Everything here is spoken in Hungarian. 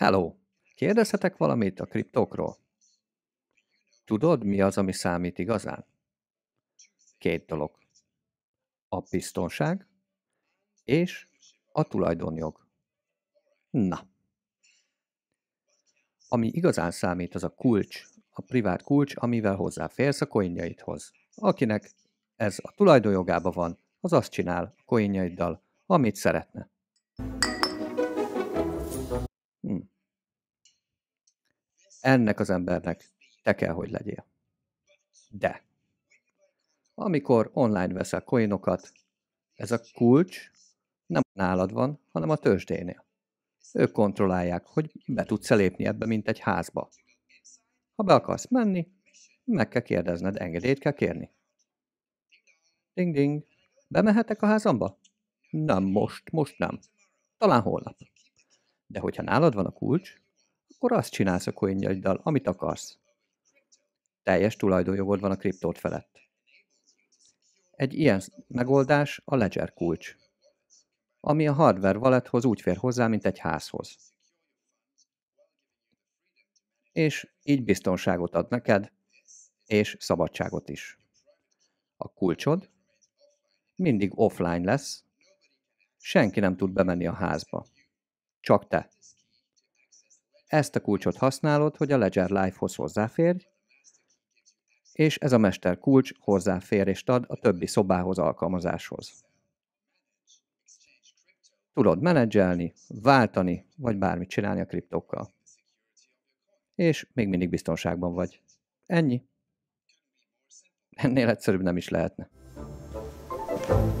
Hello! Kérdezhetek valamit a kriptókról? Tudod, mi az, ami számít igazán? Két dolog. A biztonság és a tulajdonjog. Na. Ami igazán számít, az a kulcs, a privát kulcs, amivel hozzáférsz a koinjaidhoz. Akinek ez a tulajdonjogába van, az azt csinál a koinjaiddal, amit szeretne. ennek az embernek te kell, hogy legyél. De amikor online veszel coinokat, ez a kulcs nem nálad van, hanem a tőzsdénél. Ők kontrollálják, hogy be tudsz lépni ebbe, mint egy házba. Ha be akarsz menni, meg kell kérdezned, engedélyt kell kérni. Ding ding, bemehetek a házamba? Nem most, most nem. Talán holnap. De hogyha nálad van a kulcs, akkor azt csinálsz a coinjaiddal, amit akarsz. Teljes tulajdonjogod van a kriptót felett. Egy ilyen megoldás a Ledger kulcs, ami a hardware wallethoz úgy fér hozzá, mint egy házhoz. És így biztonságot ad neked, és szabadságot is. A kulcsod mindig offline lesz, senki nem tud bemenni a házba. Csak te. Ezt a kulcsot használod, hogy a Ledger Live-hoz hozzáférj, és ez a mester kulcs hozzáférést ad a többi szobához, alkalmazáshoz. Tudod menedzselni, váltani, vagy bármit csinálni a kriptokkal, És még mindig biztonságban vagy. Ennyi. Ennél egyszerűbb nem is lehetne. thank you